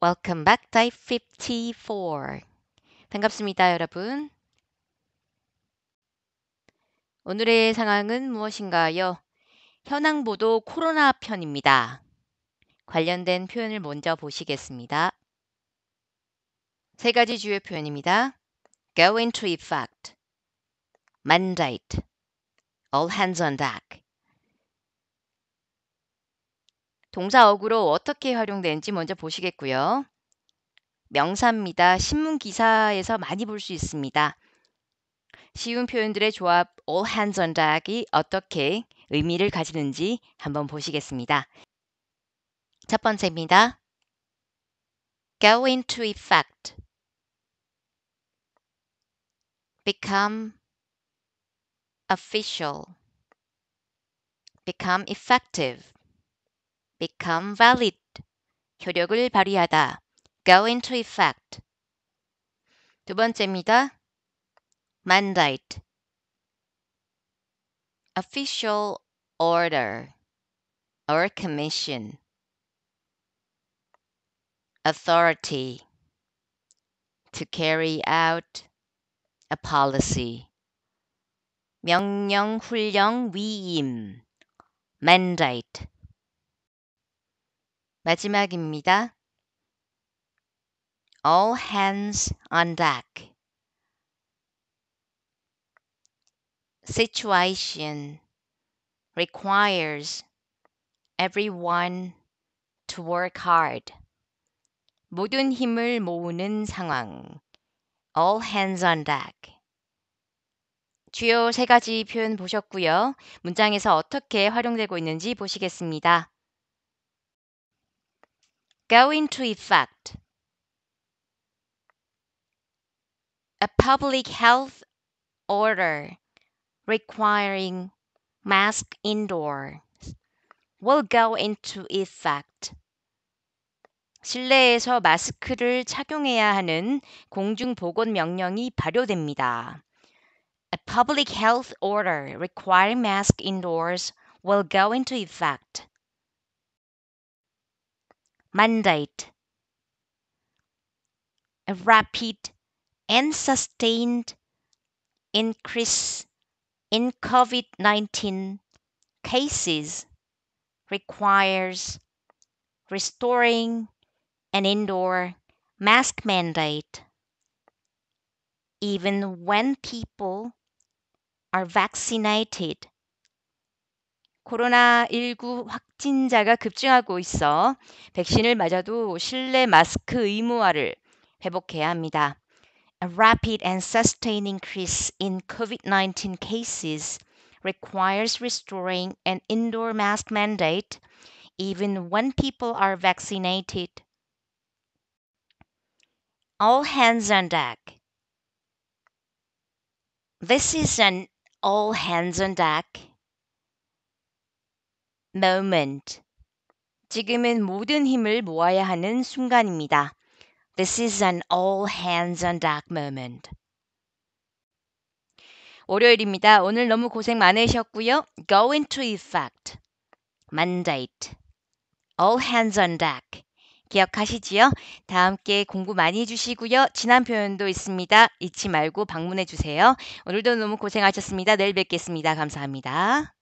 Welcome back, Type 54. 반갑습니다, 여러분. 오늘의 상황은 무엇인가요? 현황보도 코로나 편입니다. 관련된 표현을 먼저 보시겠습니다. 세 가지 주요 표현입니다. go into effect, mandate, all hands on deck, 동사 어구로 어떻게 활용되는지 먼저 보시겠고요. 명사입니다. 신문 기사에서 많이 볼 수 있습니다. 쉬운 표현들의 조합 all hands on deck이 어떻게 의미를 가지는지 한번 보시겠습니다. 첫 번째입니다. go into effect become official become effective become valid. 효력을 발휘하다. go into effect. 두 번째입니다. mandate. official order or commission. authority. to carry out a policy. 명령, 훈령, 위임. mandate. 마지막입니다. All hands on deck. Situation requires everyone to work hard. 모든 힘을 모으는 상황. All hands on deck. 주요 세 가지 표현 보셨고요. 문장에서 어떻게 활용되고 있는지 보시겠습니다. Go into effect. A public health order requiring mask indoors will go into effect. 실내에서 마스크를 착용해야 하는 공중보건 명령이 발효됩니다. A public health order requiring mask indoors will go into effect. Mandate. A rapid and sustained increase in COVID 19 cases requires restoring an indoor mask mandate, even when people are vaccinated. 코로나19 확진자가 급증하고 있어 백신을 맞아도 실내 마스크 의무화를 회복해야 합니다. A rapid and sustained increase in COVID-19 cases requires restoring an indoor mask mandate even when people are vaccinated. All hands on deck. This is an all hands on deck moment. 지금은 모든 힘을 모아야 하는 순간입니다. This is an all hands on deck moment. 월요일입니다. 오늘 너무 고생 많으셨고요. Go into effect. mandate. All hands on deck. 기억하시지요? 다 함께 공부 많이 해주시고요. 지난 표현도 있습니다. 잊지 말고 방문해주세요. 오늘도 너무 고생하셨습니다. 내일 뵙겠습니다. 감사합니다.